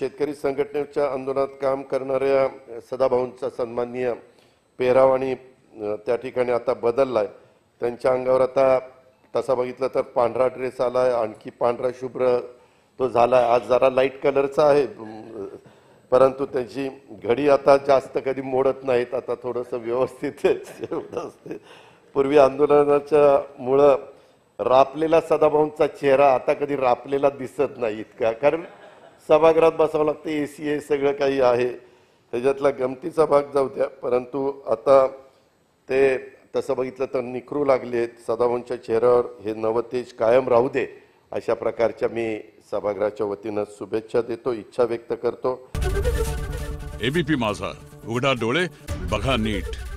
शेतकरी संघटनेच्या आंदोलनात काम करणाऱ्या सदाभाऊंचा सन्माननीय पेहराव आणि त्या ठिकाणी आता बदललाय त्यांच्या अंगावर आता तसा बघितलं तर पांढरा ड्रेस आला आहे आणखी पांढरा शुभ्र तो झाला आहे आज जरा लाईट कलरचा आहे परंतु त्यांची घडी आता जास्त कधी मोडत नाहीत आता थोडंसं व्यवस्थित असते पूर्वी आंदोलनाच्या मुळं रापलेला सदाभाऊंचा चेहरा आता कधी रापलेला दिसत नाही इतका कारण सभागृहात बसावं लागतं ए सी आहे सगळं काही आहे त्याच्यातला गमतीचा भाग जाऊ द्या परंतु आता ते तसं बघितलं तर निखरू लागलेत सदाभाऊंच्या चेहऱ्यावर हे नवतेज कायम राहू दे अशा प्रकारच्या मी सभागृहाच्या वतीनं शुभेच्छा देतो इच्छा व्यक्त करतो एबीपी माझा उघडा डोळे बघा नीट